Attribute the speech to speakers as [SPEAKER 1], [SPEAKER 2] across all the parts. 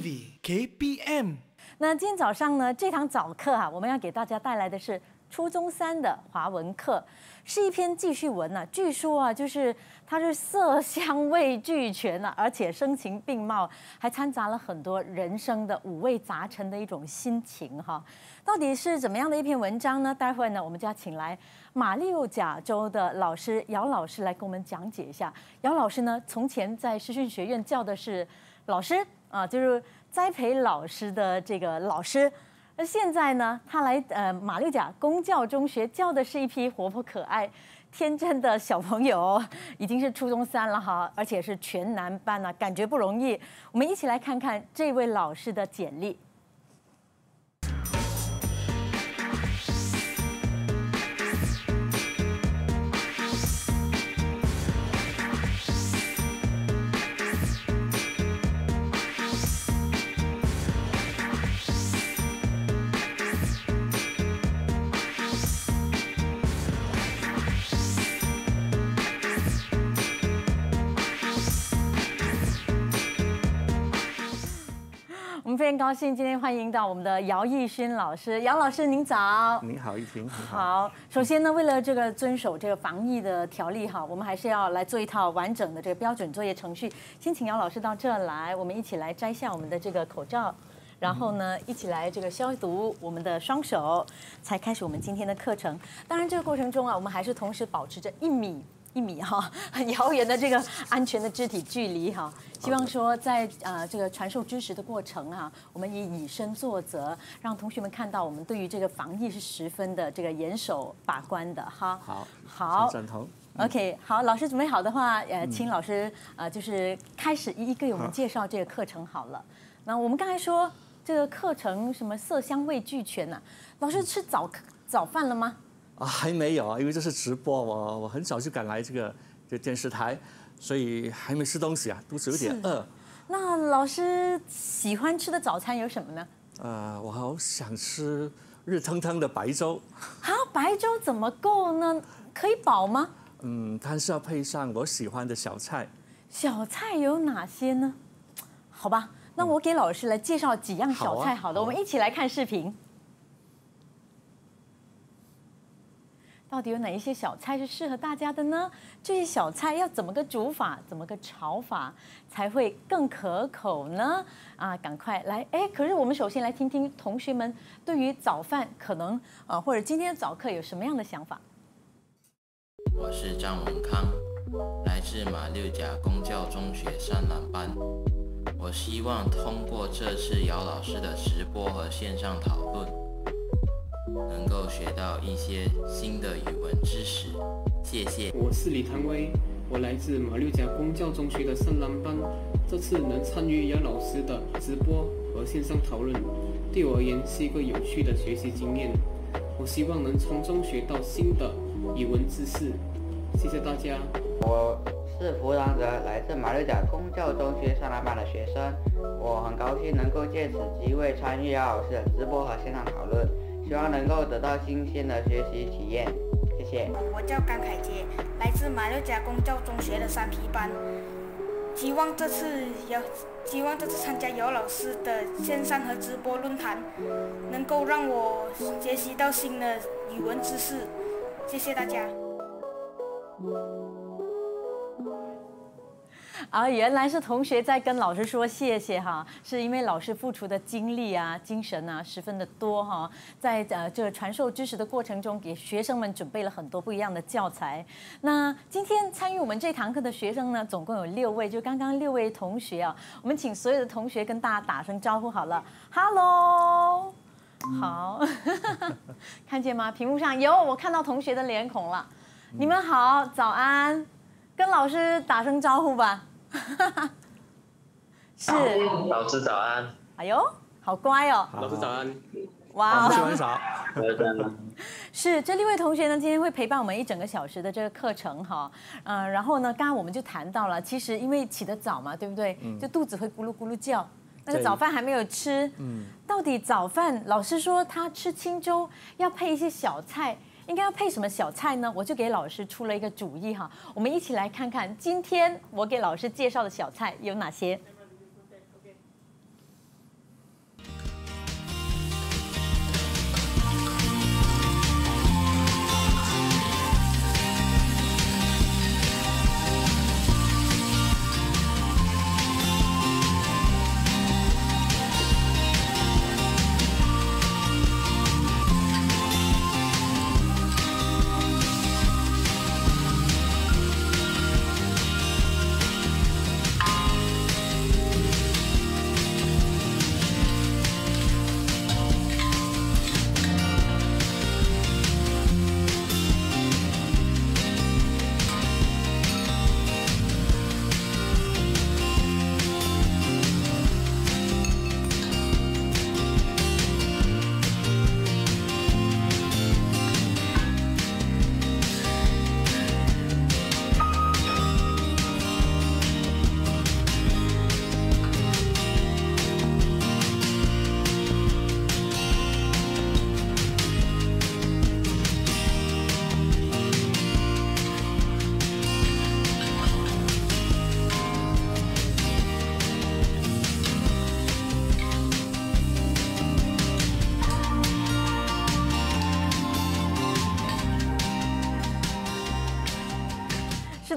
[SPEAKER 1] KPM。
[SPEAKER 2] 那今天早上呢，这堂早课啊，我们要给大家带来的是初中三的华文课，是一篇记叙文呢。据说啊，就是它是色香味俱全啊，而且声情并茂，还掺杂了很多人生的五味杂陈的一种心情哈。到底是怎么样的一篇文章呢？待会呢，我们就要请来马六甲州的老师姚老师来给我们讲解一下。姚老师呢，从前在师训学院教的是。老师啊，就是栽培老师的这个老师，那现在呢，他来呃马六甲公教中学教的是一批活泼可爱、天真的小朋友，已经是初中三了哈，而且是全男班呢，感觉不容易。我们一起来看看这位老师的简历。高兴，今天欢迎到我们的姚艺勋老师。姚老师，您早。
[SPEAKER 3] 您好，疫情好，
[SPEAKER 2] 首先呢，为了这个遵守这个防疫的条例哈，我们还是要来做一套完整的这个标准作业程序。先请姚老师到这来，我们一起来摘下我们的这个口罩，然后呢，一起来这个消毒我们的双手，才开始我们今天的课程。当然，这个过程中啊，我们还是同时保持着一米。一米哈，很 遥远的这个安全的肢体距离哈。希望说在啊这个传授知识的过程啊，我们以以身作则，让同学们看到我们对于这个防疫是十分的这个严守把关的哈。好，好，转头。OK，好，老师准备好的话，呃，请老师啊，就是开始一一给我们介绍这个课程好了。那我们刚才说这个课程什么色香味俱全呢？老师吃早早饭了吗？
[SPEAKER 3] 啊，还没有啊，因为这是直播，我我很早就赶来这个这电视台，所以还没吃东西啊，肚子有点饿。
[SPEAKER 2] 那老师喜欢吃的早餐有什么呢？
[SPEAKER 3] 呃，我好想吃热腾腾的白粥。
[SPEAKER 2] 啊，白粥怎么够呢？可以饱吗？
[SPEAKER 3] 嗯，它是要配上我喜欢的小菜。
[SPEAKER 2] 小菜有哪些呢？好吧，那我给老师来介绍几样小菜，好的，我们一起来看视频。到底有哪一些小菜是适合大家的呢？这些小菜要怎么个煮法，怎么个炒法才会更可口呢？啊，赶快来！哎，可是我们首先来听听同学们对于早饭可能啊，或者今天的早课有什么样的想法。
[SPEAKER 1] 我是张文康，来自马六甲公教中学三男班。我希望通过这次姚老师的直播和线上讨论。能够学到一些新的语文知识，谢谢。我是李唐威，我来自马六甲公教中学的上篮班。这次能参与杨老师的直播和线上讨论，对我而言是一个有趣的学习经验。我希望能从中学到新的语文知识，谢谢大家。我是胡兰德，来自马六甲公教中学上篮班的学生。我很高兴能够借此机会参与杨老师的直播和线上讨论。希望能够得到新鲜的学习体验，谢谢。我叫甘凯杰，来自马六甲公教中学的三 P 班，希望这次有，希望这次参加姚老师的线上和直播论坛，能够让我学习到新的语文知识，谢谢大家。
[SPEAKER 2] 啊，原来是同学在跟老师说谢谢哈，是因为老师付出的精力啊、精神啊十分的多哈，在呃这传授知识的过程中，给学生们准备了很多不一样的教材。那今天参与我们这堂课的学生呢，总共有六位，就刚刚六位同学啊，我们请所有的同学跟大家打声招呼好了，Hello，好，看见吗？屏幕上有，我看到同学的脸孔了，你们好，早安，跟老师打声招呼吧。
[SPEAKER 1] 是老师早安。
[SPEAKER 2] 哎呦，好乖哦！老师早安。哇，洗完 是这六位同学呢，今天会陪伴我们一整个小时的这个课程哈。嗯，然后呢，刚刚我们就谈到了，其实因为起得早嘛，对不对？嗯。就肚子会咕噜咕噜叫，那个早饭还没有吃。嗯。到底早饭，老师说他吃清粥要配一些小菜。应该要配什么小菜呢？我就给老师出了一个主意哈，我们一起来看看今天我给老师介绍的小菜有哪些。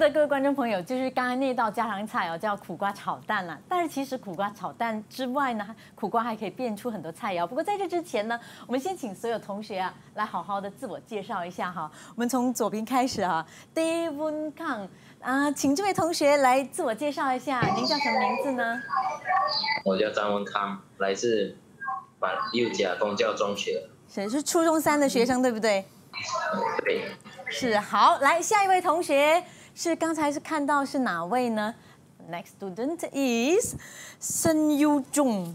[SPEAKER 2] 各位观众朋友，就是刚刚那道家常菜哦，叫苦瓜炒蛋了。但是其实苦瓜炒蛋之外呢，苦瓜还可以变出很多菜肴。不过在这之前呢，我们先请所有同学啊来好好的自我介绍一下哈。我们从左边开始哈，d a 文康啊，请这位同学来自我介绍一下，您叫什么名字呢？
[SPEAKER 1] 我叫张文康，来自板六甲公教中学，
[SPEAKER 2] 谁是初中三的学生，对不对？对，是好，来下一位同学。是刚才是看到是哪位呢？Next student is Shen y o u z h n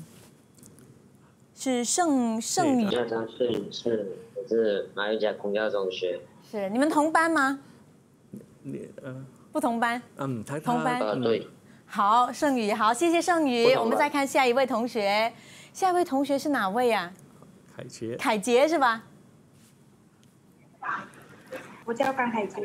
[SPEAKER 2] 是盛盛宇。
[SPEAKER 1] 我是马一家公交中学。
[SPEAKER 2] 是你们同班吗？不同班。
[SPEAKER 1] 嗯，同班对。
[SPEAKER 2] 好，盛宇，好，谢谢盛宇。我们再看下一位同学，下一位同学是哪位呀？凯杰。凯杰是吧？我叫方凯杰。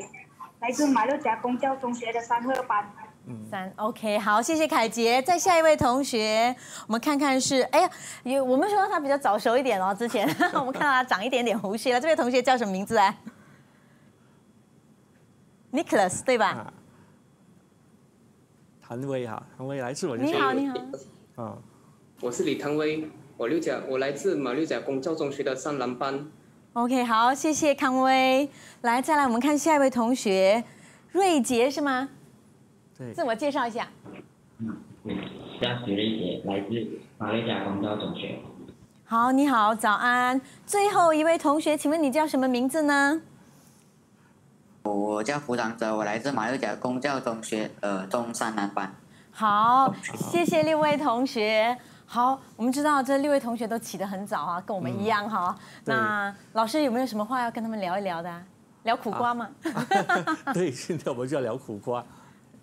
[SPEAKER 1] 来自马六甲公教中学的三二班，
[SPEAKER 2] 嗯，三，OK，好，谢谢凯杰。再下一位同学，我们看看是，哎呀，有，我们说他比较早熟一点哦。之前 我们看到他长一点点胡须了，这位同学叫什么名字啊？Nicholas，对吧？
[SPEAKER 3] 谭威哈，谭威来自我，你
[SPEAKER 2] 好，你好，
[SPEAKER 1] 嗯，我是李唐威，我六甲，我来自马六甲公教中学的三男班。
[SPEAKER 2] OK，好，谢谢康威。来，再来，我们看下一位同学，瑞杰是吗？对。自我介绍一下。
[SPEAKER 1] 嗯，我叫徐瑞杰，来自马六甲公交中学。
[SPEAKER 2] 好，你好，早安。最后一位同学，请问你叫什么名字呢？我叫胡长泽，我来自马六甲公教中学，呃，中山南班。好，谢谢六位同学。好，我们知道这六位同学都起得很早啊，跟我们一样哈。那老师有没有什么话要跟他们聊一聊的？聊苦瓜吗？
[SPEAKER 3] 对，现在我们就要聊苦瓜。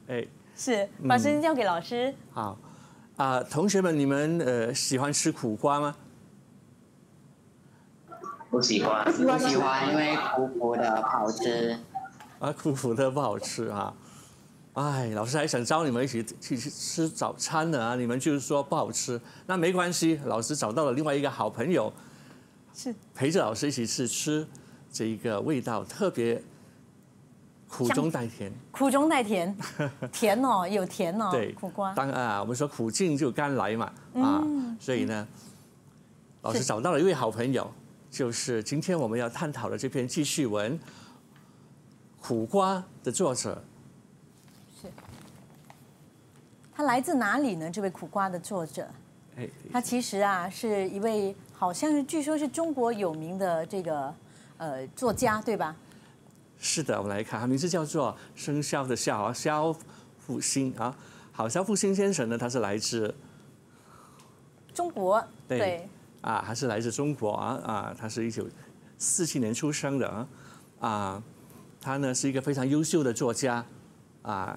[SPEAKER 3] 哎，
[SPEAKER 2] 是，把时间交给老师。
[SPEAKER 3] 好，啊，同学们，你们呃喜欢吃苦瓜吗？不喜欢，不喜欢，因为苦苦的，不好吃。啊，苦苦的不好吃啊。哎，老师还想招你们一起去吃早餐呢啊！你们就是说不好吃，那没关系，老师找到了另外一个好朋友，是陪着老师一起去吃，这一个味道特别苦中带甜，
[SPEAKER 2] 苦中带甜，甜哦，有甜哦，对，苦瓜。当
[SPEAKER 3] 啊，我们说苦尽就甘来嘛啊，所以呢，老师找到了一位好朋友，就是今天我们要探讨的这篇记叙文《苦瓜》的作者。
[SPEAKER 2] 他来自哪里呢？这位苦瓜的作者，他其实啊是一位，好像是据说是中国有名的这个呃作家，对吧？
[SPEAKER 3] 是的，我们来看，他名字叫做“生肖”的肖肖复兴啊。好，肖复兴先生呢，他是来自
[SPEAKER 2] 中国，对，
[SPEAKER 3] 啊，还是来自中国啊啊，他是一九四七年出生的啊，啊，他呢是一个非常优秀的作家啊。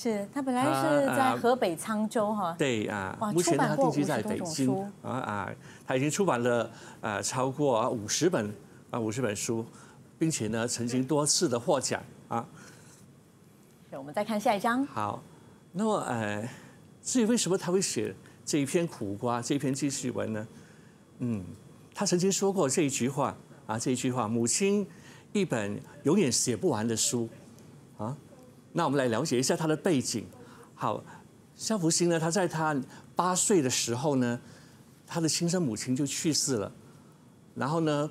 [SPEAKER 2] 是他本来是在河北沧州哈，
[SPEAKER 3] 对啊，目前他定居在北京，啊啊，他已经出版了呃超过五十本啊五十本书，并且呢曾经多次的获奖啊。
[SPEAKER 2] 我们再看下一章。
[SPEAKER 3] 好，那么呃，至于为什么他会写这一篇苦瓜这一篇记叙文呢？嗯，他曾经说过这一句话啊这一句话，母亲一本永远写不完的书。那我们来了解一下他的背景。好，肖福星呢，他在他八岁的时候呢，他的亲生母亲就去世了，然后呢，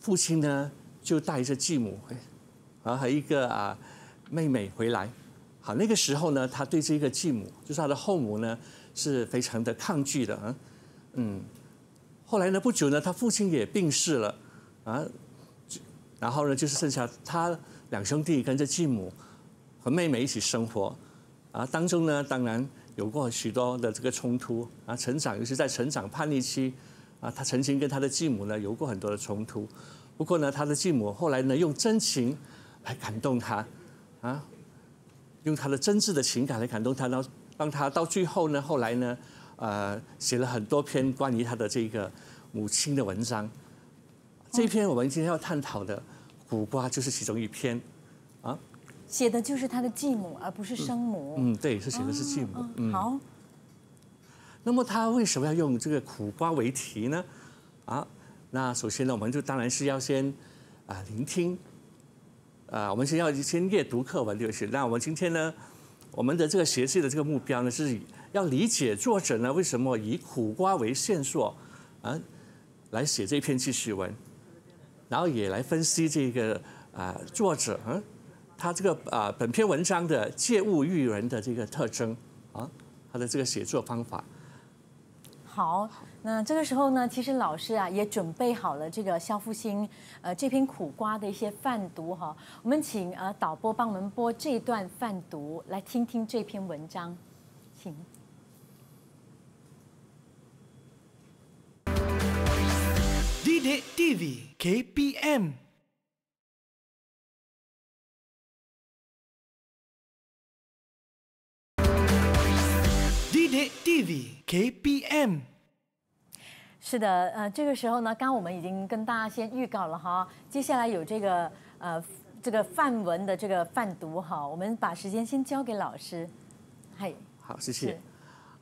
[SPEAKER 3] 父亲呢就带着继母，啊，和一个啊妹妹回来。好，那个时候呢，他对这个继母，就是他的后母呢，是非常的抗拒的。嗯，后来呢，不久呢，他父亲也病逝了，啊，然后呢，就是剩下他两兄弟跟着继母。和妹妹一起生活，啊，当中呢，当然有过许多的这个冲突啊。成长尤其在成长叛逆期，啊，他曾经跟他的继母呢有过很多的冲突。不过呢，他的继母后来呢用真情来感动他，啊，用他的真挚的情感来感动他，到让他到最后呢，后来呢，呃，写了很多篇关于他的这个母亲的文章。这篇我们今天要探讨的《苦瓜》就是其中一篇。
[SPEAKER 2] 写的就是他的继母，而不是生母。
[SPEAKER 3] 嗯，对，是写的是继母。好，那么他为什么要用这个苦瓜为题呢？啊，那首先呢，我们就当然是要先啊聆听，啊，我们先要先阅读课文就是。那我们今天呢，我们的这个学习的这个目标呢，是要理解作者呢为什么以苦瓜为线索啊来写这篇记叙文，然后也来分析这个啊作者嗯。他这个啊，本篇文章的借物喻人的这个特征啊，他的这个写作方法。
[SPEAKER 2] 好，那这个时候呢，其实老师啊也准备好了这个肖复兴呃这篇苦瓜的一些范读哈，我们请呃导播帮我们播这段范读来听听这篇文章，请。
[SPEAKER 1] d e d d v KPM。TV KPM
[SPEAKER 2] 是的，呃，这个时候呢，刚我们已经跟大家先预告了哈，接下来有这个呃这个范文的这个范读哈，我们把时间先交给老师，嗨，
[SPEAKER 3] 好，谢谢，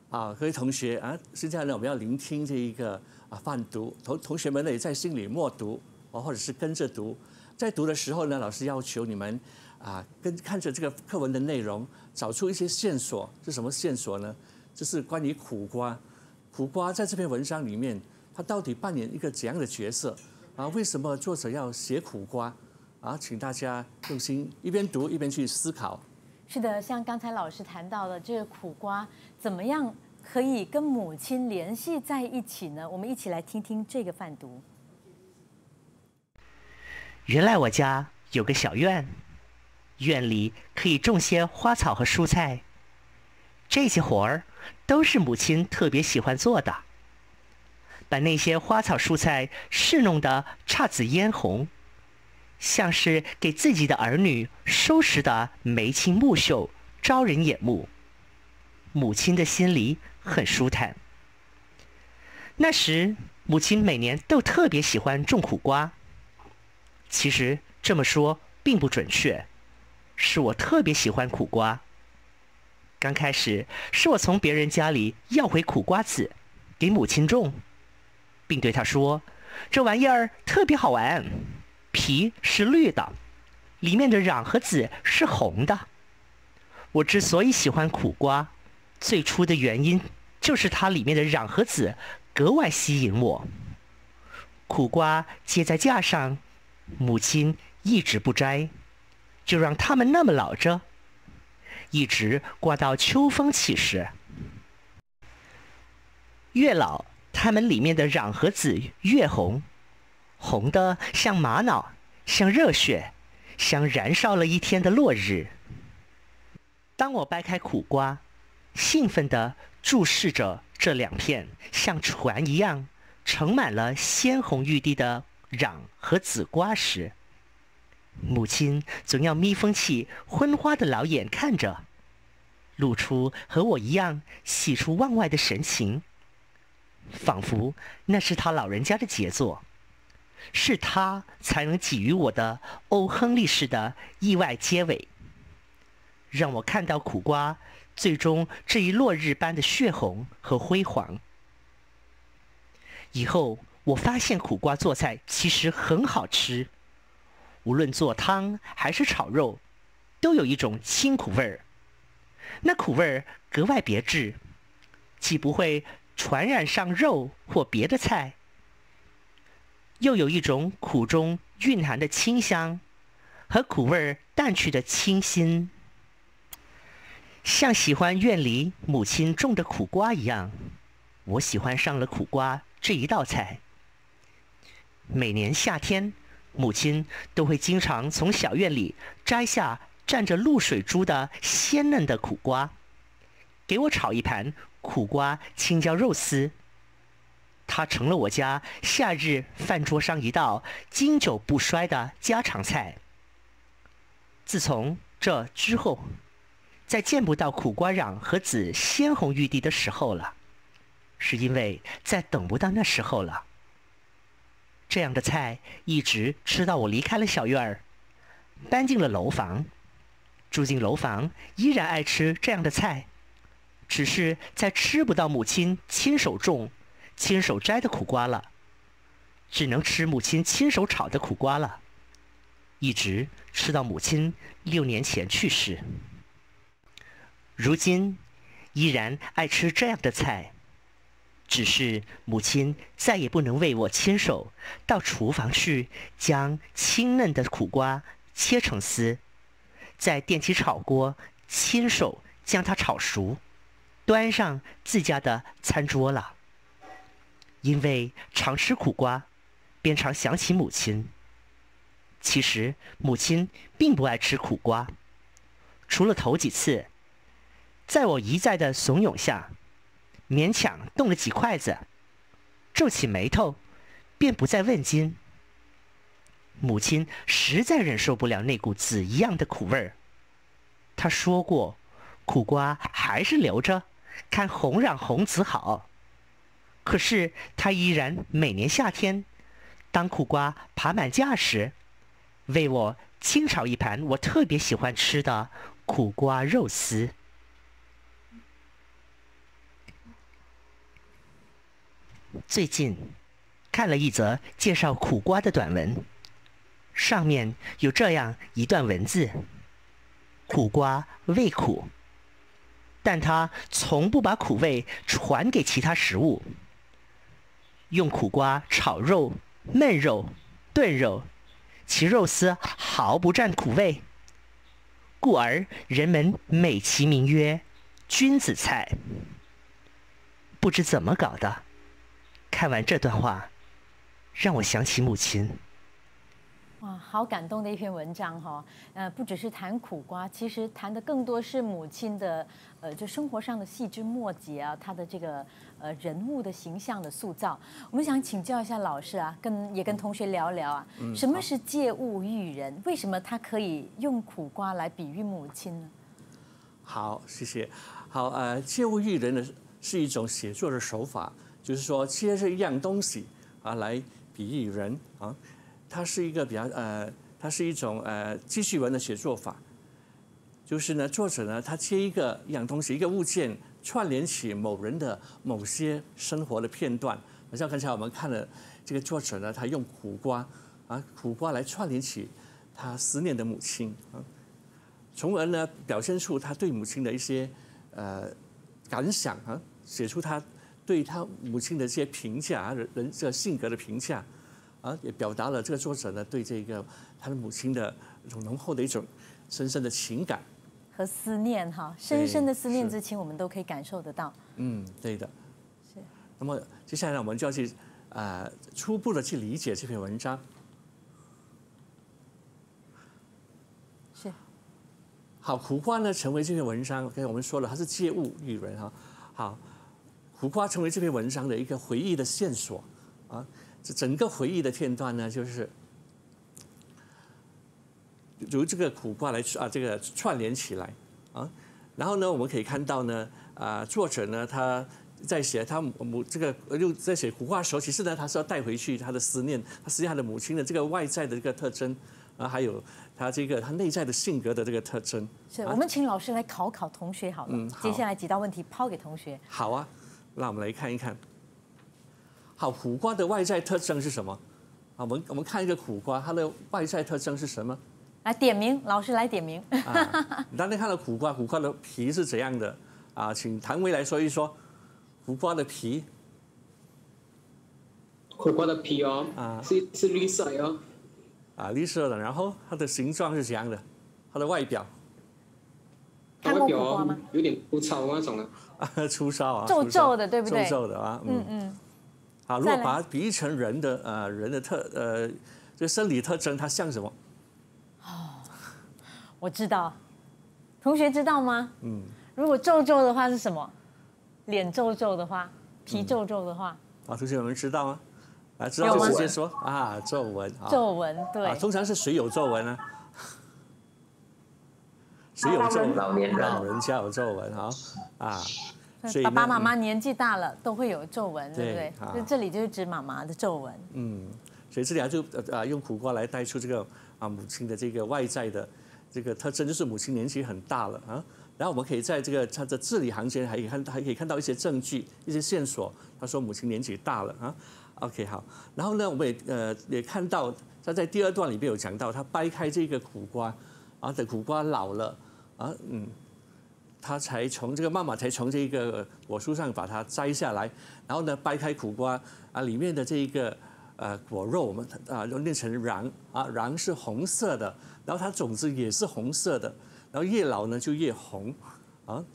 [SPEAKER 3] 啊，各位同学啊，实际上呢，我们要聆听这一个啊范读，同同学们呢也在心里默读，哦，或者是跟着读，在读的时候呢，老师要求你们啊跟看着这个课文的内容找出一些线索，是什么线索呢？就是关于苦瓜，苦瓜在这篇文章里面，它到底扮演一个怎样的角色？啊，为什么作者要写苦瓜？啊，请大家用心一边读一边去思考。
[SPEAKER 2] 是的，像刚才老师谈到的，这个苦瓜怎么样可以跟母亲联系在一起呢？我们一起来听听这个范读。
[SPEAKER 1] 原来我家有个小院，院里可以种些花草和蔬菜，这些活儿。都是母亲特别喜欢做的，把那些花草蔬菜侍弄的姹紫嫣红，像是给自己的儿女收拾的眉清目秀、招人眼目。母亲的心里很舒坦。那时，母亲每年都特别喜欢种苦瓜。其实这么说并不准确，是我特别喜欢苦瓜。刚开始是我从别人家里要回苦瓜子，给母亲种，并对他说：“这玩意儿特别好玩，皮是绿的，里面的瓤和籽是红的。”我之所以喜欢苦瓜，最初的原因就是它里面的瓤和籽格外吸引我。苦瓜接在架上，母亲一直不摘，就让它们那么老着。一直刮到秋风起时，月老他们里面的瓤和籽，月红，红的像玛瑙，像热血，像燃烧了一天的落日。当我掰开苦瓜，兴奋地注视着这两片像船一样盛满了鲜红欲滴的瓤和籽瓜时，母亲总要眯缝起昏花的老眼看着，露出和我一样喜出望外的神情，仿佛那是他老人家的杰作，是他才能给予我的欧亨利式的意外结尾，让我看到苦瓜最终这一落日般的血红和辉煌。以后我发现苦瓜做菜其实很好吃。无论做汤还是炒肉，都有一种清苦味儿。那苦味儿格外别致，既不会传染上肉或别的菜，又有一种苦中蕴含的清香和苦味儿淡去的清新，像喜欢院里母亲种的苦瓜一样。我喜欢上了苦瓜这一道菜。每年夏天。母亲都会经常从小院里摘下蘸着露水珠的鲜嫩的苦瓜，给我炒一盘苦瓜青椒肉丝。它成了我家夏日饭桌上一道经久不衰的家常菜。自从这之后，再见不到苦瓜瓤和籽鲜红欲滴的时候了，是因为再等不到那时候了。这样的菜一直吃到我离开了小院儿，搬进了楼房，住进楼房依然爱吃这样的菜，只是在吃不到母亲亲手种、亲手摘的苦瓜了，只能吃母亲亲手炒的苦瓜了，一直吃到母亲六年前去世。如今依然爱吃这样的菜。只是母亲再也不能为我亲手到厨房去，将青嫩的苦瓜切成丝，在电起炒锅亲手将它炒熟，端上自家的餐桌了。因为常吃苦瓜，便常想起母亲。其实母亲并不爱吃苦瓜，除了头几次，在我一再的怂恿下。勉强动了几筷子，皱起眉头，便不再问津。母亲实在忍受不了那股子一样的苦味儿。她说过，苦瓜还是留着，看红染红籽好。可是她依然每年夏天，当苦瓜爬满架时，为我清炒一盘我特别喜欢吃的苦瓜肉丝。最近看了一则介绍苦瓜的短文，上面有这样一段文字：苦瓜味苦，但它从不把苦味传给其他食物。用苦瓜炒肉、焖肉、炖肉，其肉丝毫不占苦味，故而人们美其名曰“君子菜”。不知怎么搞的。看完这段话，让我想起母亲。
[SPEAKER 2] 哇，好感动的一篇文章哈！呃，不只是谈苦瓜，其实谈的更多是母亲的，呃，就生活上的细枝末节啊，她的这个呃人物的形象的塑造。我们想请教一下老师啊，跟也跟同学聊聊啊，什么是借物喻人？为什么他可以用苦瓜来比喻母亲呢？
[SPEAKER 3] 好，谢谢。好，呃，借物喻人的是一种写作的手法。就是说，切是一样东西啊，来比喻人啊，它是一个比较呃，它是一种呃记叙文的写作法。就是呢，作者呢，他切一个一样东西，一个物件，串联起某人的某些生活的片段。像刚才我们看了这个作者呢，他用苦瓜啊，苦瓜来串联起他思念的母亲啊，从而呢表现出他对母亲的一些呃感想啊，写出他。对他母亲的这些评价，人这性格的评价，啊，也表达了这个作者呢对这个他的母亲的一种浓厚的一种深深的情感
[SPEAKER 2] 和思念哈，深深的思念之情，我们都可以感受得到。
[SPEAKER 3] 嗯，对的。是。那么接下来，我们就要去啊，初步的去理解这篇文章。是。好，苦瓜呢，成为这篇文章，刚才我们说了，它是借物喻人哈。好。苦瓜成为这篇文章的一个回忆的线索，啊，这整个回忆的片段呢，就是由这个苦瓜来啊这个串联起来，啊，然后呢我们可以看到呢，啊，作者呢他在写他母这个又在写苦瓜的时候，其实呢他是要带回去他的思念，他思念他的母亲的这个外在的一个特征，啊，还有他这个他内在的性格的这个特征。
[SPEAKER 2] 是我们请老师来考考同学，好了，接下来几道问题抛给同学。
[SPEAKER 3] 好啊。那我们来看一看，好，苦瓜的外在特征是什么？啊，我们我们看一个苦瓜，它的外在特征是什么？
[SPEAKER 2] 来点名，老师来点名。
[SPEAKER 3] 你当天看到苦瓜，苦瓜的皮是怎样的？啊，请谭维来说一说苦瓜的皮。苦瓜的皮哦，啊，是是绿色哦。啊，绿色的，然后它的形状是怎样的？它的外表。看木瓜吗？有点粗糙那种的，啊，粗糙啊，皱皱的，对不对？皱皱的啊，嗯嗯。好，如果把它比喻成人的，呃，人的特，呃，就生理特征，它像什么？哦，
[SPEAKER 2] 我知道。同学知道吗？嗯。如果皱皱的话是什么？脸皱皱的话，皮皱皱的话？
[SPEAKER 3] 啊，同学们知道吗？来，知道直接说啊，皱纹。皱
[SPEAKER 2] 纹，对。啊，通
[SPEAKER 3] 常是谁有皱纹呢？
[SPEAKER 2] 只有皱纹，老人
[SPEAKER 3] 家有皱纹，哈。啊。
[SPEAKER 2] 爸爸妈妈年纪大了都会有皱纹，对不对？就这里就是指妈妈的皱纹。
[SPEAKER 3] 嗯，所以这里啊就啊用苦瓜来带出这个啊母亲的这个外在的这个特征，就是母亲年纪很大了啊。然后我们可以在这个他的字里行间还可以看还可以看到一些证据、一些线索。他说母亲年纪大了啊。OK，好。然后呢，我们也呃也看到他在第二段里边有讲到，他掰开这个苦瓜，啊的苦瓜老了。啊，嗯，他才从这个妈妈才从这个果树上把它摘下来，然后呢，掰开苦瓜，啊，里面的这一个，呃，果肉我们啊，要炼成瓤，啊，瓤是红色的，然后它种子也是红色的，然后越老呢就越红，啊，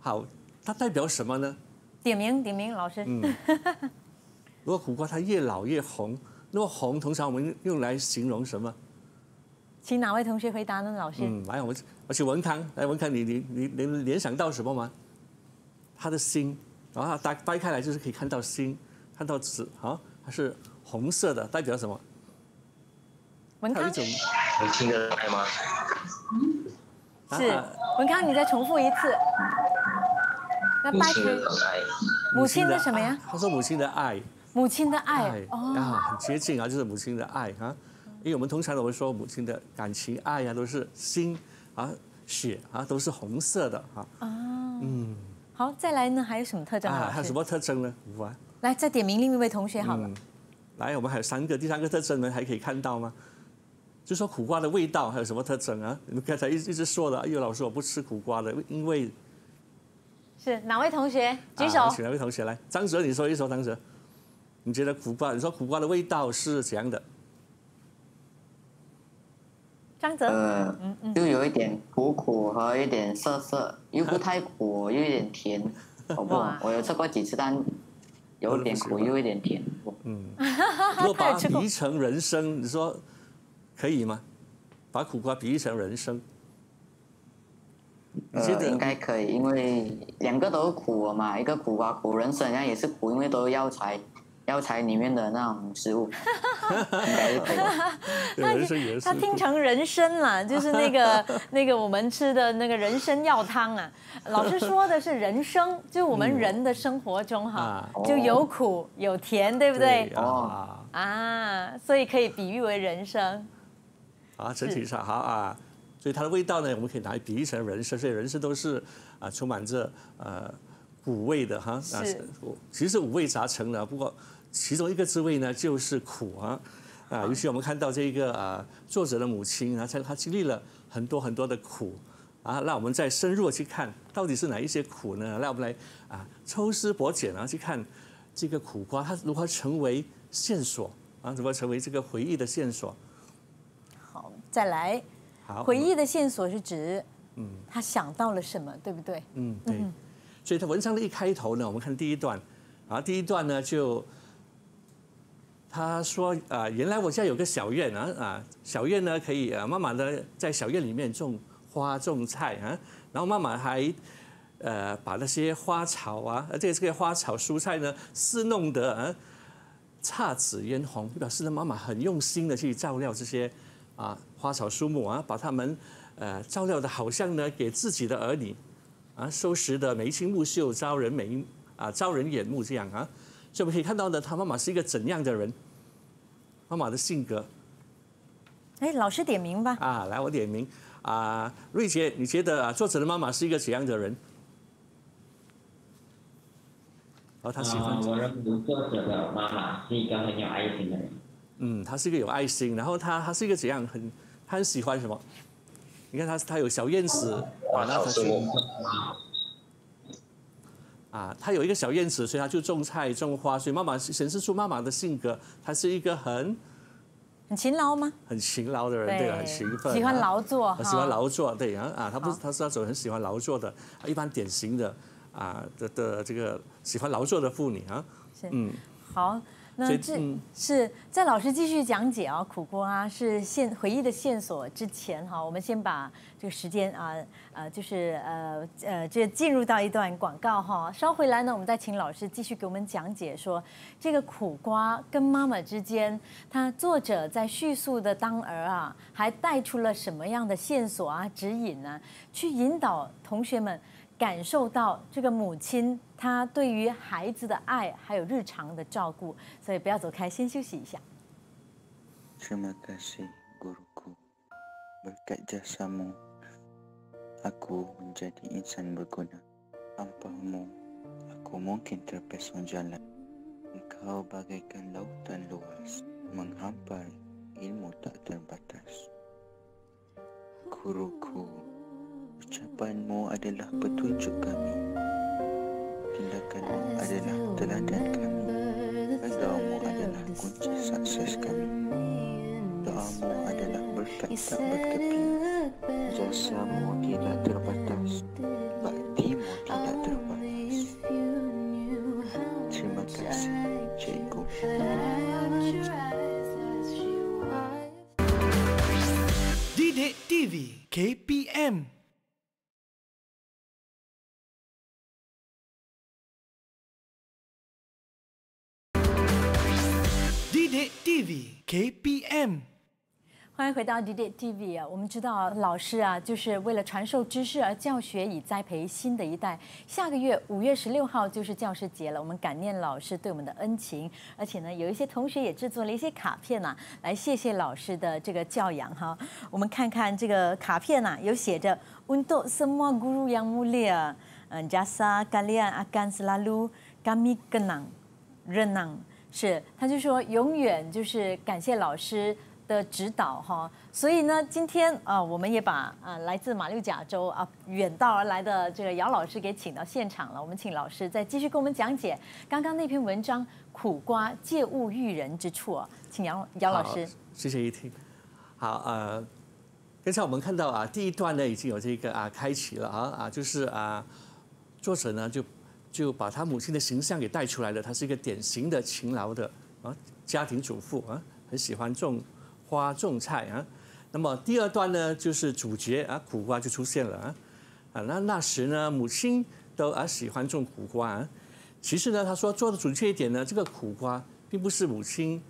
[SPEAKER 3] 好，它代表什么呢？
[SPEAKER 2] 点名，点名，老师。嗯，
[SPEAKER 3] 如果苦瓜它越老越红，那么 红通常我们用来形容什么？
[SPEAKER 2] 请哪位同学回答呢，老师？嗯，
[SPEAKER 3] 来，我我请文康来，文康，你你你能联想到什么吗？他的心然他掰掰开来就是可以看到心，看到纸啊，它是红色的，代表什么？
[SPEAKER 2] 文康，你听得爱吗？是文康，你再重复一次。那掰开。
[SPEAKER 3] 母亲的什么呀？他说母亲的爱。
[SPEAKER 2] 母亲的爱。哦。
[SPEAKER 3] 很接近啊，就是母亲的爱啊。因为我们通常我们说母亲的感情爱呀，都是心啊、血啊，都是红色的啊。
[SPEAKER 2] 啊。嗯。好，再来呢，还有什么特征？啊，还有什
[SPEAKER 3] 么特征呢？五啊。
[SPEAKER 2] 来，再点名另一位同学好了。
[SPEAKER 3] 嗯。来，我们还有三个，第三个特征呢，还可以看到吗？就说苦瓜的味道，还有什么特征啊？你们刚才一一直说的，哎呦，老师我不吃苦瓜的，因为。
[SPEAKER 2] 是哪位同学举手？请
[SPEAKER 3] 哪位同学来？张哲，你说一说，张哲，你觉得苦瓜？你说苦瓜的味道是怎样的？
[SPEAKER 2] 呃，就有一点苦苦和一点涩涩，又不太苦，又有点甜。好不，我有吃过几次，但有点苦，又有点甜。嗯。如果把比
[SPEAKER 3] 成人生，你说可以吗？把苦瓜比喻成人生，
[SPEAKER 2] 我觉得应该可以，因为两个都苦嘛，一个苦瓜苦，人生人家也是苦，因为都是药材。药材里面的那种食物，应该是它听成人参了，就是那个那个我们吃的那个人参药汤啊。老师说的是人参，就我们人的生活中哈，就有苦有甜，对不对？啊啊，所以可以比喻为人参。
[SPEAKER 3] 啊，整体上好啊，所以它的味道呢，我们可以拿来比喻成人参，所以人参都是啊充满着呃五味的哈，是其实五味杂陈的，不过。其中一个滋味呢，就是苦啊，啊，尤其我们看到这一个呃作者的母亲，然后她她经历了很多很多的苦啊，那我们再深入去看，到底是哪一些苦呢？让我们来啊抽丝剥茧啊，去看这个苦瓜它如何成为线索啊，如何成为这个回忆的线索。
[SPEAKER 2] 好，再来。好。回忆的线索是指，嗯，他想到了什么，对不对？嗯，对。所以他文章的一
[SPEAKER 3] 开头呢，我们看第一段，啊，第一段呢就。他说：啊，原来我家有个小院啊，啊，小院呢可以呃，妈妈的在小院里面种花种菜啊，然后妈妈还，呃，把那些花草啊，呃，这些花草蔬菜呢是弄得啊姹紫嫣红，表示呢妈妈很用心的去照料这些啊花草树木啊，把它们呃照料的好像呢给自己的儿女啊收拾的眉清目秀，招人眉啊招人眼目这样啊，所以我们可以看到呢，他妈妈是一个怎样的人？妈妈的性格，
[SPEAKER 2] 哎，老师点名吧。
[SPEAKER 3] 啊，来，我点名。啊，瑞杰，你觉得啊，作者的妈妈是一个怎样的人？
[SPEAKER 1] 哦，他喜欢。啊，我认为作者的妈妈是一个很有爱心的人。
[SPEAKER 3] 嗯，他是一个有爱心，然后他他是一个怎样很，他很喜欢什么？你看他他有小燕子，啊，那他是。欢。啊，他有一个小院子，所以他就种菜、种花，所以妈妈显示出妈妈的性格，她是一个很
[SPEAKER 2] 很勤劳吗？
[SPEAKER 3] 很勤劳的人，对，很勤奋，喜欢劳
[SPEAKER 2] 作，喜欢劳
[SPEAKER 3] 作，对，啊，他不是，他是那种很喜欢劳作的，一般典型的啊的的这个喜欢劳作的妇女啊，
[SPEAKER 2] 嗯，好。那这是在老师继续讲解啊，苦瓜是线回忆的线索之前哈，我们先把这个时间啊，呃，就是呃呃，这进入到一段广告哈。稍回来呢，我们再请老师继续给我们讲解说这个苦瓜跟妈妈之间，它作者在叙述的当儿啊，还带出了什么样的线索啊、指引呢，去引导同学们。感受到这个母亲她对于孩子的爱，还有日常的照顾，所以不要走开，先休息一下。
[SPEAKER 1] Terima kasih, guruku, berkat jasamu, aku menjadi insan berguna. t a n p u n m u aku mungkin terpesonjalan. g Engkau bagaikan lautan luas, menghampar ilmu tak terbatas. Guruku. Ucapanmu adalah petunjuk kami Tindakanmu adalah teladan kami Doamu adalah kunci sukses kami Doamu adalah berkat tak bertepi Jasamu tidak terbatas Baktimu tidak terbatas Terima kasih Cikgu Didik TV KPM KPM，
[SPEAKER 2] 欢迎回到 d d t v 啊！我们知道老师啊，就是为了传授知识而教学，以栽培新的一代。下个月五月十六号就是教师节了，我们感念老师对我们的恩情。而且呢，有一些同学也制作了一些卡片呐，来谢谢老师的这个教养哈。我们看看这个卡片呐，有写着 “Untuk semua guru yang mulia，jasa kalian akan selalu kami kenang，renang”。是，他就说永远就是感谢老师的指导哈，所以呢，今天啊，我们也把啊来自马六甲州啊远道而来的这个姚老师给请到现场了，我们请老师再继续给我们讲解刚刚那篇文章《苦瓜借物喻人》之处，请姚姚老师。
[SPEAKER 3] 谢谢一听，好呃，刚才我们看到啊，第一段呢已经有这个啊开启了啊啊，就是啊，作者呢就。就把他母亲的形象给带出来了，他是一个典型的勤劳的啊家庭主妇啊，很喜欢种花种菜啊。那么第二段呢，就是主角啊苦瓜就出现了啊啊，那那时呢，母亲都啊喜欢种苦瓜啊。其实呢，他说做的准确一点呢，这个苦瓜并不是母亲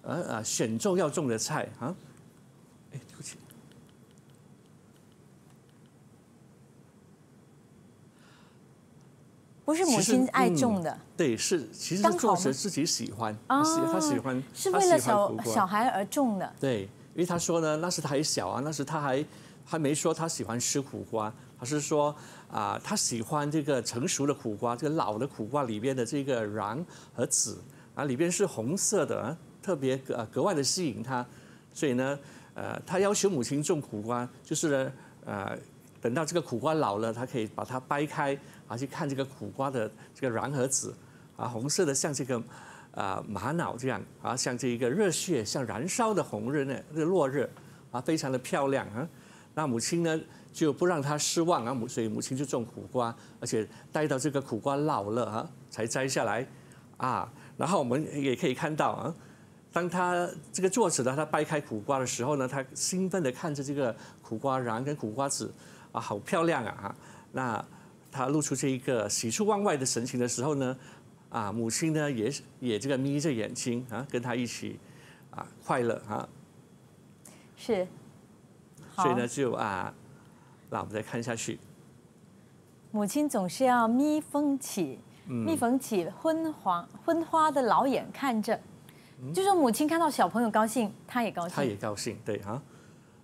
[SPEAKER 3] 啊啊选种要种的菜啊。
[SPEAKER 2] 不是母亲爱种的，
[SPEAKER 3] 对，是其实作着自己喜欢，他喜欢，是为了小小
[SPEAKER 2] 孩而种的。
[SPEAKER 3] 对，因为他说呢，那时他还小啊，那时他还还没说他喜欢吃苦瓜，他是说啊，他喜欢这个成熟的苦瓜，这个老的苦瓜里边的这个瓤和籽啊，里边是红色的，特别格格外的吸引他，所以呢，呃，他要求母亲种苦瓜，就是呢，呃，等到这个苦瓜老了，他可以把它掰开。啊，去看这个苦瓜的这个瓤和籽，啊，红色的像这个啊玛瑙这样，啊，像这一个热血，像燃烧的红日呢，这落日，啊，非常的漂亮啊。那母亲呢就不让他失望啊，母所以母亲就种苦瓜，而且待到这个苦瓜老了啊，才摘下来，啊，然后我们也可以看到啊，当他这个作者呢，他掰开苦瓜的时候呢，他兴奋地看着这个苦瓜瓤跟苦瓜籽，啊，好漂亮啊，那。他露出这一个喜出望外的神情的时候呢，啊，母亲呢也也这个眯着眼睛啊，跟他一起啊快乐啊。
[SPEAKER 2] 是。所以呢，
[SPEAKER 3] 就啊，那我们再看下去。
[SPEAKER 2] 母亲总是要眯缝起，眯缝起昏黄昏花的老眼看着，就说母亲看到小朋友高兴，他也高兴，他也
[SPEAKER 3] 高兴，对哈，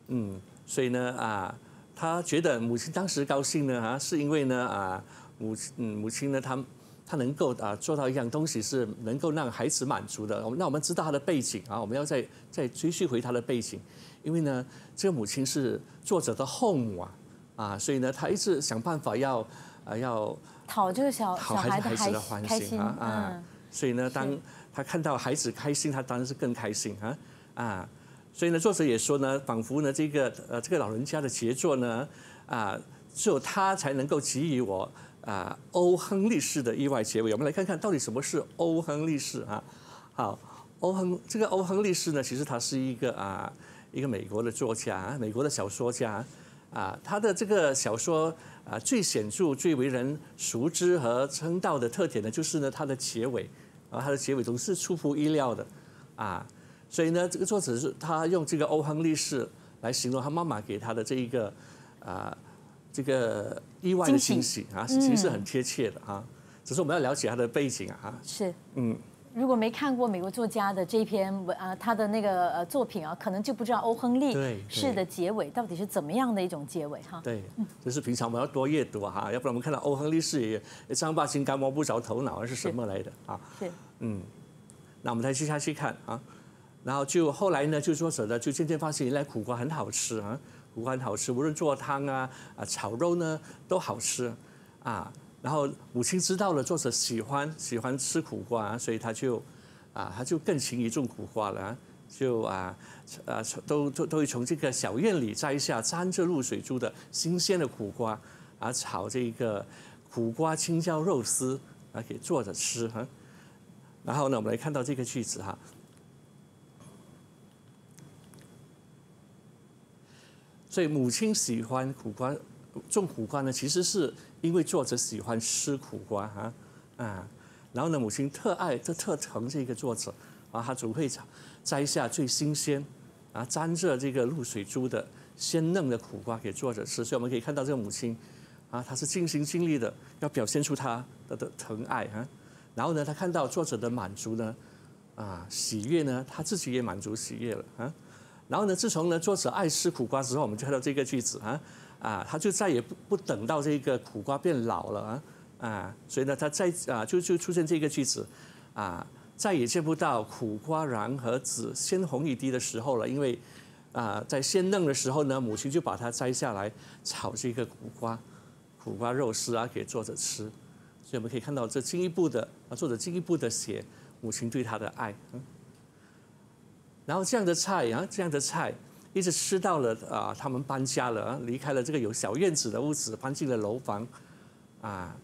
[SPEAKER 3] 嗯，所以呢啊。他觉得母亲当时高兴呢，啊，是因为呢，啊，母母亲呢，他他能够啊做到一样东西，是能够让孩子满足的。那我们知道他的背景啊，我们要再再追溯回他的背景，因为呢，这个母亲是作者的后母啊，啊，所以呢，他一直想办法要啊要讨
[SPEAKER 2] 这个小讨孩子的欢心啊，
[SPEAKER 3] 所以呢，当他看到孩子开心，他当然是更开心啊啊。所以呢，作者也说呢，仿佛呢，这个呃，这个老人家的杰作呢，啊，只有他才能够给予我啊，欧亨利式的意外结尾。我们来看看到底什么是欧亨利式啊？好，欧亨这个欧亨利式呢，其实他是一个啊，一个美国的作家，美国的小说家啊，他的这个小说啊，最显著、最为人熟知和称道的特点呢，就是呢，他的结尾，啊，他的结尾总是出乎意料的，啊。所以呢，这个作者是他用这个欧亨利式来形容他妈妈给他的这一个啊这个意外的惊喜啊，其实是很贴切的啊。只是我们要了解他的背景啊。是，嗯，
[SPEAKER 2] 如果没看过美国作家的这篇文啊，他的那个呃作品啊，可能就不知道欧亨利式的结尾到底是怎么样的一种结尾哈。
[SPEAKER 3] 对，就是平常我们要多阅读哈，要不然我们看到欧亨利式也伤疤，心肝摸不着头脑是什么来的啊。是，嗯，那我们再接下去看啊。然后就后来呢，就作者呢就渐渐发现原来苦瓜很好吃啊，苦瓜很好吃，无论做汤啊啊炒肉呢都好吃啊。然后母亲知道了作者喜欢喜欢吃苦瓜，所以他就啊他就更勤于种苦瓜了，就啊啊都都都会从这个小院里摘下沾着露水珠的新鲜的苦瓜，啊炒这个苦瓜青椒肉丝来给作者吃哈。然后呢，我们来看到这个句子哈。对母亲喜欢苦瓜，种苦瓜呢，其实是因为作者喜欢吃苦瓜哈，啊，然后呢，母亲特爱，特特疼这个作者，啊，她总会采摘下最新鲜，啊，沾着这个露水珠的鲜嫩的苦瓜给作者吃，所以我们可以看到这个母亲，啊，她是尽心尽力的要表现出她的的疼爱哈，然后呢，她看到作者的满足呢，啊，喜悦呢，她自己也满足喜悦了啊。然后呢？自从呢，作者爱吃苦瓜之后，我们就看到这个句子啊，啊，他就再也不不等到这个苦瓜变老了啊，啊，所以呢，他再啊，就就出现这个句子，啊，再也见不到苦瓜瓤和籽鲜红欲滴的时候了，因为啊，在鲜嫩的时候呢，母亲就把它摘下来炒这个苦瓜，苦瓜肉丝啊，给作者吃。所以我们可以看到，这进一步的啊，作者进一步的写母亲对他的爱。然后这样的菜，然后这样的菜，一直吃到了啊，他们搬家了，离开了这个有小院子的屋子，搬进了楼房，啊，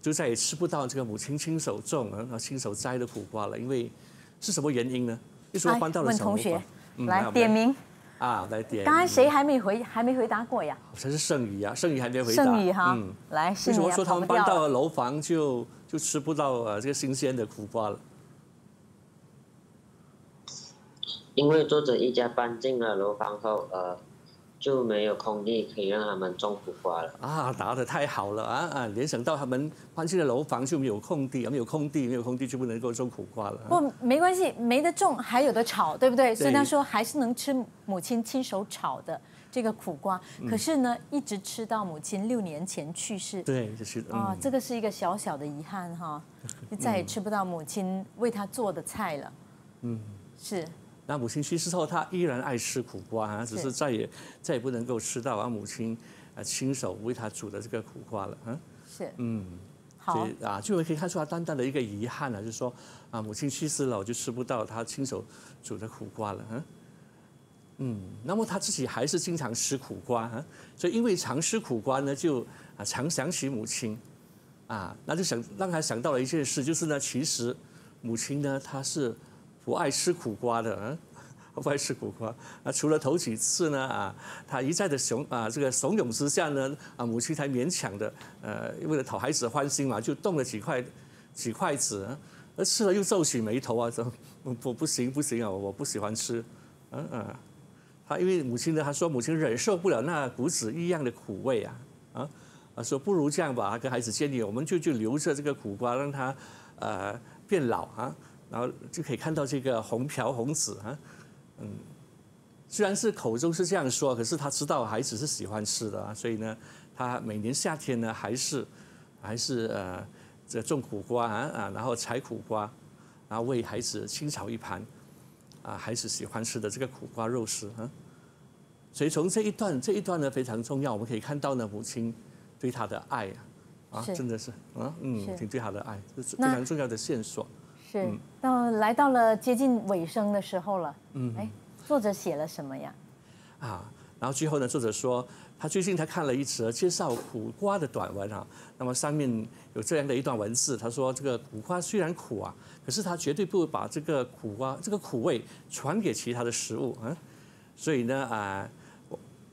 [SPEAKER 3] 就再也吃不到这个母亲亲手种啊、亲手摘的苦瓜了。因为是什么原因呢？一说搬到了，问同学，来点名啊，来点。刚才谁还
[SPEAKER 2] 没回？还没回答过呀？
[SPEAKER 3] 好像是剩余呀，剩余还没回答。剩余哈，
[SPEAKER 2] 来，为什么说他们搬到了
[SPEAKER 3] 楼房就就吃不到啊这个新鲜的苦瓜了？
[SPEAKER 1] 因为作者一家搬进了楼房后，呃，就没有空地可以让他们种苦瓜了。
[SPEAKER 3] 啊，答的太好了啊啊！联想到他们搬进了楼房就没有空地，没有空地，没有空地就不能够种苦瓜了。不，
[SPEAKER 2] 没关系，没得种还有的炒，对不对？所以他说还是能吃母亲亲手炒的这个苦瓜。可是呢，一直吃到母亲六年前去世。
[SPEAKER 3] 对，就是了。啊，这
[SPEAKER 2] 个是一个小小的遗憾哈，就再也吃不到母亲为他做的菜了。嗯，是。
[SPEAKER 3] 那母亲去世后，他依然爱吃苦瓜，只是再也、再也不能够吃到啊母亲啊亲手为他煮的这个苦瓜了。嗯，是，嗯，好，所以啊，就会可以看出他淡淡的一个遗憾呢，就是说啊，母亲去世了，我就吃不到他亲手煮的苦瓜了。嗯，嗯，那么他自己还是经常吃苦瓜，所以因为常吃苦瓜呢，就啊常想起母亲，啊，那就想让他想到了一件事，就是呢，其实母亲呢，她是不爱吃苦瓜的，嗯。爱吃苦瓜啊，除了头几次呢啊，他一再的怂啊，这个怂恿之下呢啊，母亲才勉强的呃，为了讨孩子的欢心嘛，就动了几块几筷子，而吃了又皱起眉头啊，说我不行不行啊，我不喜欢吃，嗯嗯，他因为母亲呢，他说母亲忍受不了那苦子异样的苦味啊啊啊，说不如这样吧，跟孩子建议，我们就就留着这个苦瓜让它呃变老啊，然后就可以看到这个红瓢红籽啊。嗯，虽然是口中是这样说，可是他知道孩子是喜欢吃的啊，所以呢，他每年夏天呢，还是，还是呃，这种苦瓜啊，然后采苦瓜，然后为孩子清炒一盘，啊，孩子喜欢吃的这个苦瓜肉丝啊。所以从这一段这一段呢非常重要，我们可以看到呢母亲对他的爱啊，啊，真的是，嗯嗯，对他的爱这是非常重要的线索。
[SPEAKER 2] 是，到来到了接近尾声的时候了。嗯，哎，作者写了什么呀？
[SPEAKER 3] 啊，然后最后呢，作者说他最近他看了一则介绍苦瓜的短文啊。那么上面有这样的一段文字，他说这个苦瓜虽然苦啊，可是他绝对不会把这个苦瓜这个苦味传给其他的食物啊。所以呢啊，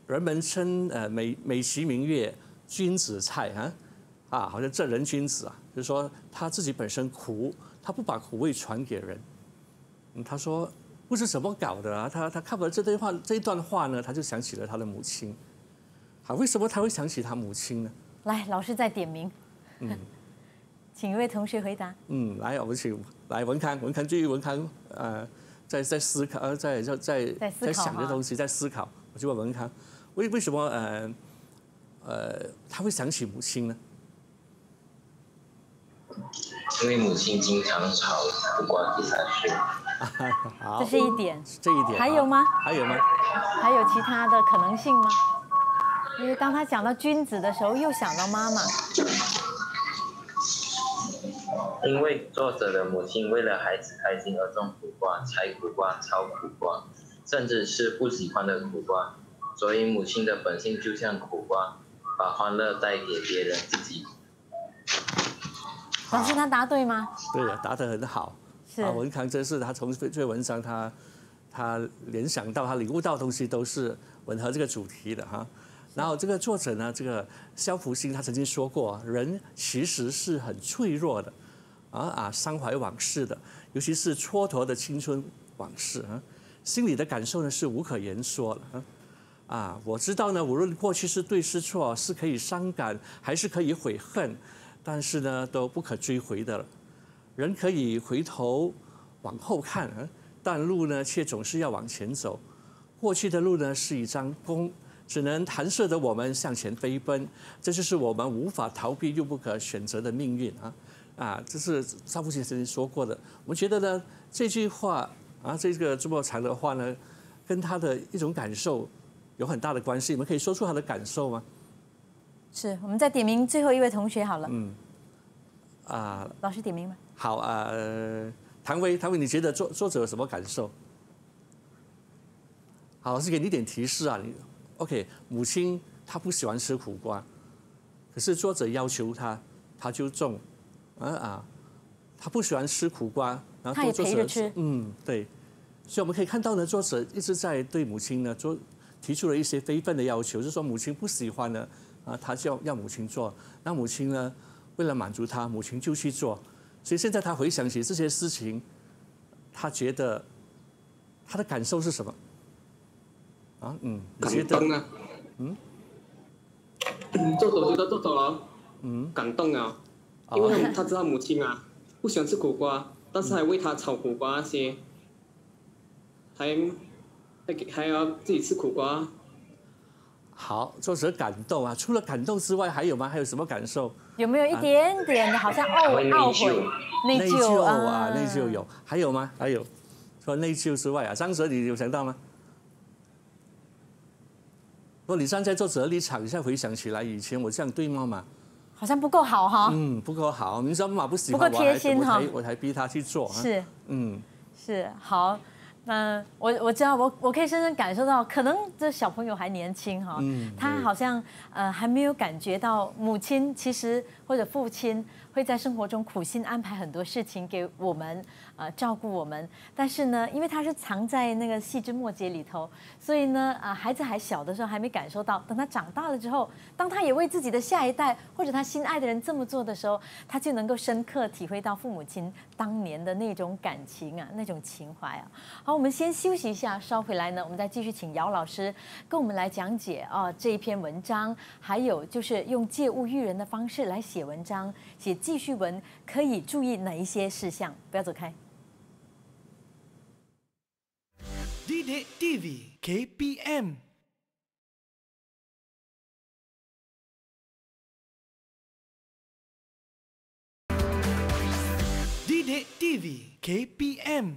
[SPEAKER 3] 人们称呃美美其名曰君子菜啊，啊，好像正人君子啊，就是说他自己本身苦。他不把苦味传给人，他说不是怎么搞的啊，他他看到这段话这一段话呢，他就想起了他的母亲。好，为什么他会想起他母亲呢？
[SPEAKER 2] 来，老师再点名。嗯，请一位同学回答。
[SPEAKER 3] 嗯，来，我们请来文康，文康注意，文康呃，在在思考，呃，在在在在想的东西，在思考。我就问文康，为为什么呃呃他会想起母亲呢？
[SPEAKER 1] 因为母亲经常炒苦瓜给他
[SPEAKER 3] 吃，
[SPEAKER 1] 这是一点，这一点。还有吗？还有吗？
[SPEAKER 2] 还有其他的可能性吗？因为当他讲到君子的时候，又想到妈妈。
[SPEAKER 1] 因为作者的母亲为了孩子开心而种苦瓜、采苦瓜、炒苦瓜，甚至是不喜欢的苦瓜，所以母亲的本性就像苦瓜，把欢乐带给别人，自己。
[SPEAKER 2] 老师，他答对吗？
[SPEAKER 3] 对，答的很好。是啊，文康真是他从这篇文章，他他联想到，他领悟到的东西都是吻合这个主题的哈。然后这个作者呢，这个萧福兴他曾经说过，人其实是很脆弱的，啊啊，伤怀往事的，尤其是蹉跎的青春往事啊，心里的感受呢是无可言说的啊。啊，我知道呢，无论过去是对是错，是可以伤感还是可以悔恨。但是呢，都不可追回的了。人可以回头，往后看但路呢，却总是要往前走。过去的路呢，是一张弓，只能弹射的我们向前飞奔。这就是我们无法逃避又不可选择的命运啊！啊，这是张富清曾经说过的。我们觉得呢，这句话啊，这个这么长的话呢，跟他的一种感受有很大的关系。你们可以说出他的感受吗？
[SPEAKER 2] 是，我们再点名最后一位同学好了。
[SPEAKER 3] 嗯，啊，老师点名吧。好啊，唐威，唐威，你觉得作作者有什么感受？好，老师给你一点提示啊，你 OK？母亲她不喜欢吃苦瓜，可是作者要求她，她就种。啊啊，她不喜欢吃苦瓜，然后作者吃。嗯，对。所以我们可以看到呢，作者一直在对母亲呢做提出了一些非分的要求，就是说母亲不喜欢呢。啊，他叫要母亲做，那母亲呢，为了满足他，母亲就去做。所以现在他回想起这些事情，他觉得他的感受是什么？啊，嗯，觉得
[SPEAKER 1] 嗯，做都觉得做懂了，嗯，感动啊，因为他知道母亲啊不喜欢吃苦瓜，但是还为他炒苦瓜那些，还还给还要自己吃苦瓜。好，
[SPEAKER 3] 作者感动啊！除了感动之外，还有吗？还有什么感受？
[SPEAKER 2] 有没有一点点？的，好像懊懊悔、内疚啊！内疚啊，
[SPEAKER 3] 疚有。还有吗？还有，除了内疚之外啊，张哲，你有想到吗？说你站在做哲理，现在回想起来，以前我这样对妈妈，
[SPEAKER 2] 好像不够好哈。嗯，
[SPEAKER 3] 不够好，你知道妈不喜欢我，心哈，我才逼她去做。是，嗯，
[SPEAKER 2] 是好。那我我知道，我我可以深深感受到，可能这小朋友还年轻哈，他好像呃还没有感觉到母亲其实或者父亲会在生活中苦心安排很多事情给我们。呃照顾我们，但是呢，因为他是藏在那个细枝末节里头，所以呢，啊，孩子还小的时候还没感受到，等他长大了之后，当他也为自己的下一代或者他心爱的人这么做的时候，他就能够深刻体会到父母亲当年的那种感情啊，那种情怀啊。好，我们先休息一下，稍回来呢，我们再继续请姚老师跟我们来讲解啊这一篇文章，还有就是用借物喻人的方式来写文章，写记叙文可以注意哪一些事项？不要走开。
[SPEAKER 1] d d TV KPM
[SPEAKER 2] d d TV KPM。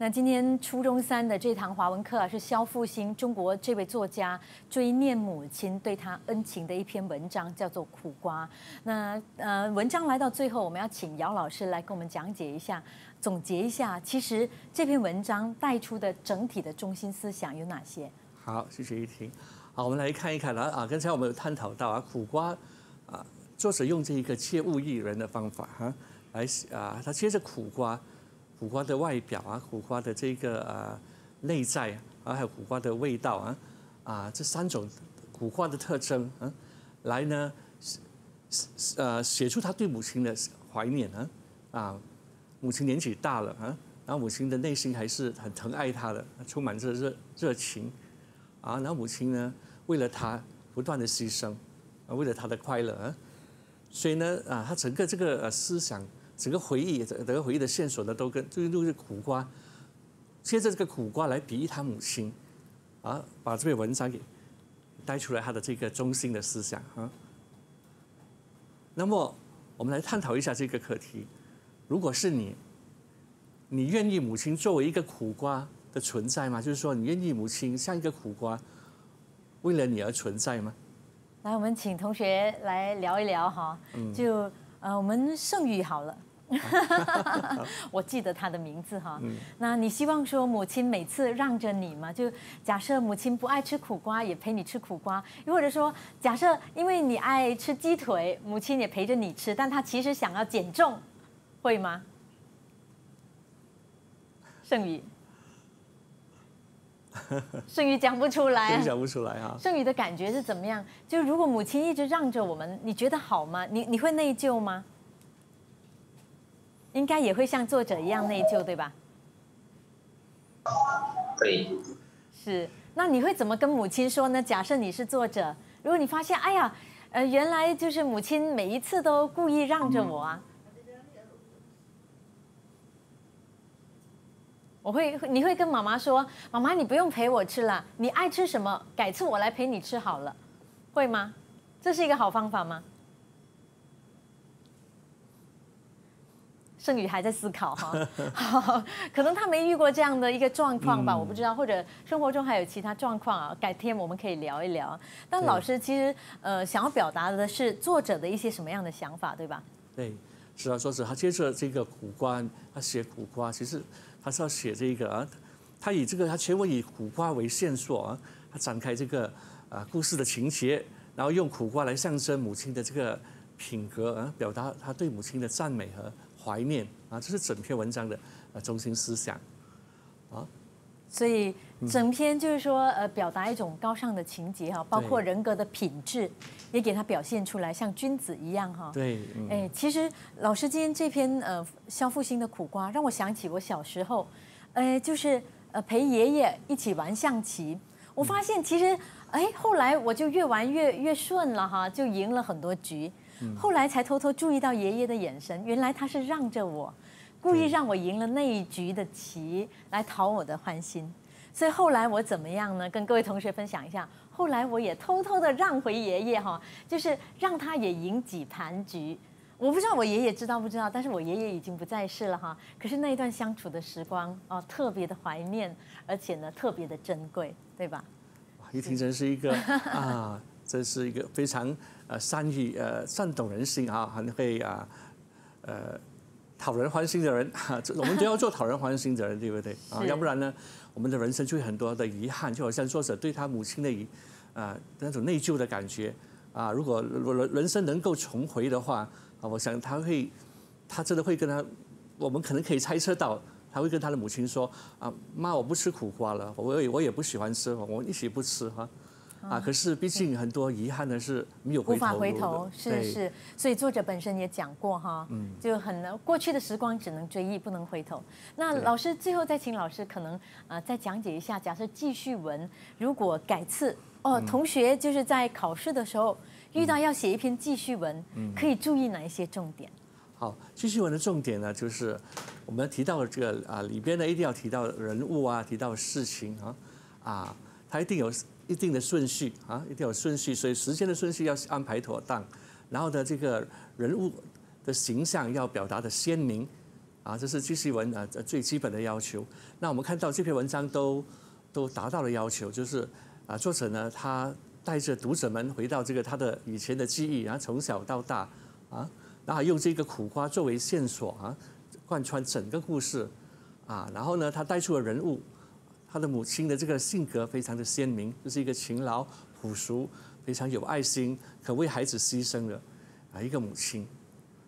[SPEAKER 2] 那今天初中三的这堂华文课是肖复兴中国这位作家追念母亲对他恩情的一篇文章，叫做《苦瓜》。那呃，文章来到最后，我们要请姚老师来给我们讲解一下。总结一下，其实这篇文章带出的整体的中心思想有哪些？
[SPEAKER 3] 好，谢谢一婷。好，我们来看一看了啊。刚才我们有探讨到啊，苦瓜，啊，作者用这一个切勿一人的方法哈，来啊，他切着苦瓜，苦瓜的外表啊，苦瓜的这个啊内在啊，还有苦瓜的味道啊，啊，这三种苦瓜的特征啊，来呢，呃，写出他对母亲的怀念呢，啊。母亲年纪大了啊，然后母亲的内心还是很疼爱他的，充满着热热情，啊，然后母亲呢，为了他不断的牺牲，啊，为了他的快乐啊，所以呢，啊，他整个这个呃思想，整个回忆，整个回忆的线索呢，都跟就是苦瓜，借着这个苦瓜来比喻他母亲，啊，把这篇文章给带出来他的这个中心的思想啊，那么我们来探讨一下这个课题。如果是你，你愿意母亲作为一个苦瓜的存在吗？就是说，你愿意母亲像一个苦瓜，为了你而存在吗？
[SPEAKER 2] 来，我们请同学来聊一聊哈。嗯。就呃，我们盛宇好了。我记得他的名字哈。嗯。那你希望说母亲每次让着你吗？就假设母亲不爱吃苦瓜，也陪你吃苦瓜；又或者说，假设因为你爱吃鸡腿，母亲也陪着你吃，但她其实想要减重。会吗？剩余，剩 余讲不出来，讲不
[SPEAKER 3] 出来啊！盛
[SPEAKER 2] 宇的感觉是怎么样？就如果母亲一直让着我们，你觉得好吗？你你会内疚吗？应该也会像作者一样内疚，对吧？可以。是，那你会怎么跟母亲说呢？假设你是作者，如果你发现，哎呀，呃，原来就是母亲每一次都故意让着我啊。我会，你会跟妈妈说：“妈妈，你不用陪我吃了，你爱吃什么，改次我来陪你吃好了。”会吗？这是一个好方法吗？剩宇还在思考哈，可能他没遇过这样的一个状况吧，我不知道。或者生活中还有其他状况啊，改天我们可以聊一聊。但老师其实呃，想要表达的是作者的一些什么样的想法，对吧？
[SPEAKER 3] 对，是啊，说是他接触了这个苦瓜，他写苦瓜，其实。他是要写这个啊，他以这个他全文以苦瓜为线索啊，他展开这个啊故事的情节，然后用苦瓜来象征母亲的这个品格啊，表达他对母亲的赞美和怀念啊，这是整篇文章的呃中心思想啊，所以。整
[SPEAKER 2] 篇就是说，呃，表达一种高尚的情节哈，包括人格的品质，也给他表现出来，像君子一样哈。
[SPEAKER 3] 对。哎，
[SPEAKER 2] 其实老师今天这篇呃肖复兴的《苦瓜》，让我想起我小时候，哎，就是呃陪爷爷一起玩象棋，我发现其实哎后来我就越玩越越顺了哈，就赢了很多局，后来才偷偷注意到爷爷的眼神，原来他是让着我，故意让我赢了那一局的棋来讨我的欢心。所以后来我怎么样呢？跟各位同学分享一下，后来我也偷偷的让回爷爷哈，就是让他也赢几盘局。我不知道我爷爷知道不知道，但是我爷爷已经不在世了哈。可是那一段相处的时光啊，特别的怀念，而且呢，特别的珍贵，对吧？
[SPEAKER 3] 一听真是一个 啊，这是一个非常呃善于呃善懂人心啊，很会啊呃讨人欢心的人。我们都要做讨人欢心的人，对不对啊？要不然呢？我们的人生就会很多的遗憾，就好像作者对他母亲的遗，啊那种内疚的感觉，啊如果人人生能够重回的话，啊我想他会，他真的会跟他，我们可能可以猜测到，他会跟他的母亲说，啊妈我不吃苦瓜了，我也我也不喜欢吃，我们一起不吃哈。啊，可是毕竟很多遗憾的是没有无法回头，是是，
[SPEAKER 2] 所以作者本身也讲过哈，嗯，就很难过去的时光只能追忆，不能回头。那老师最后再请老师可能啊再讲解一下，假设记叙文如果改次哦，同学就是在考试的时候遇到要写一篇记叙文，嗯，可以注意哪一些重点？
[SPEAKER 3] 好，记叙文的重点呢，就是我们提到了这个啊里边呢一定要提到人物啊，提到事情啊，啊，它一定有。一定的顺序啊，一定有顺序，所以时间的顺序要安排妥当，然后呢，这个人物的形象要表达的鲜明，啊，这是记叙文啊最基本的要求。那我们看到这篇文章都都达到了要求，就是啊，作者呢他带着读者们回到这个他的以前的记忆，然后从小到大啊，然后用这个苦瓜作为线索啊，贯穿整个故事，啊，然后呢，他带出了人物。他的母亲的这个性格非常的鲜明，就是一个勤劳、朴素、非常有爱心，可为孩子牺牲了啊一个母亲，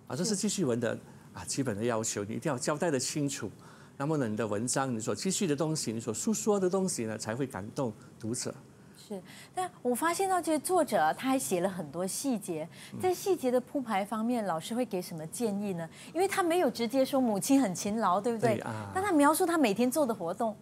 [SPEAKER 3] 啊这是记叙文的啊基本的要求，你一定要交代的清楚。那么呢，你的文章你所记叙的东西，你所诉说的东西呢，才会感动读者。
[SPEAKER 2] 是，但我发现到这些作者他还写了很多细节，在细节的铺排方面，老师会给什么建议呢？因为他没有直接说母亲很勤劳，对不对？但他描述他每天做的活动。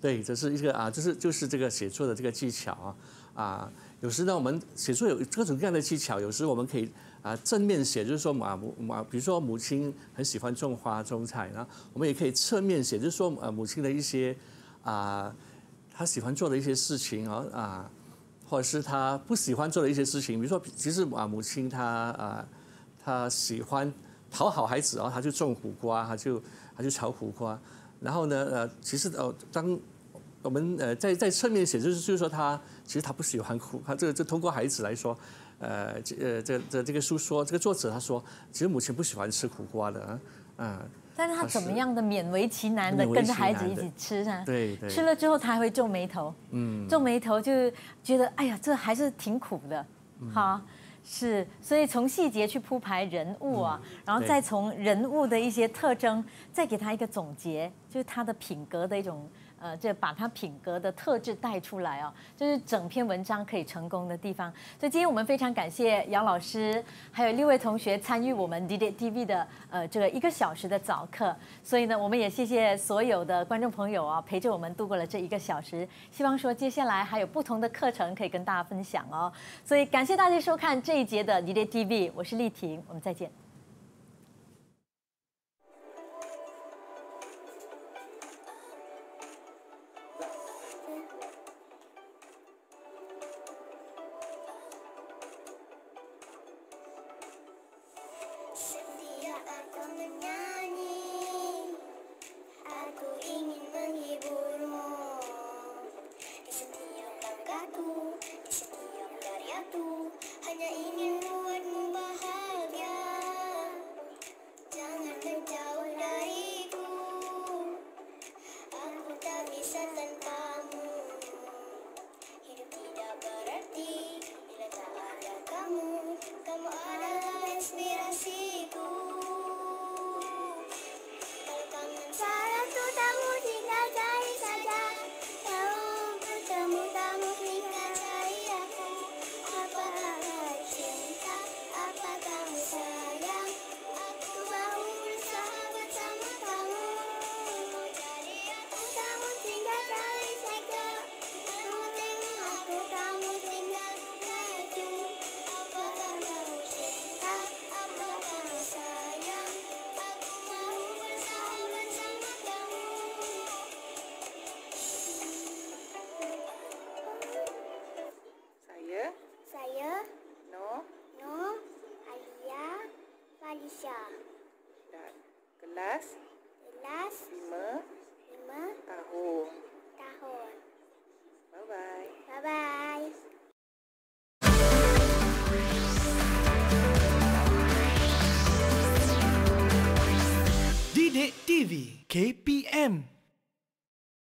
[SPEAKER 3] 对，这是一个啊，就是就是这个写作的这个技巧啊啊。有时呢，我们写作有各种各样的技巧，有时我们可以啊正面写，就是说啊母啊，比如说母亲很喜欢种花种菜然后我们也可以侧面写，就是说呃母亲的一些啊她喜欢做的一些事情啊啊，或者是她不喜欢做的一些事情，比如说其实啊母亲她啊她喜欢讨好孩子然后她就种苦瓜，她就她就炒苦瓜。然后呢？呃，其实呃，当我们呃在在侧面写，就是就是说他其实他不喜欢苦，他这个就通过孩子来说，呃，这呃这这这个书说这个作者他说，其实母亲不喜欢吃苦瓜的，啊、嗯。
[SPEAKER 2] 但是他怎么样的勉为其难的跟孩子一起吃呢？
[SPEAKER 3] 对对。吃了之
[SPEAKER 2] 后他还会皱眉头，嗯，皱眉头就是觉得哎呀，这还是挺苦的，好。是，所以从细节去铺排人物啊，然后再从人物的一些特征，再给他一个总结，就是他的品格的一种。呃，这把他品格的特质带出来哦，这是整篇文章可以成功的地方。所以今天我们非常感谢杨老师，还有六位同学参与我们 D D T V 的呃这个一个小时的早课。所以呢，我们也谢谢所有的观众朋友啊，陪着我们度过了这一个小时。希望说接下来还有不同的课程可以跟大家分享哦。所以感谢大家收看这一节的 D D T V，我是丽婷，我们再见。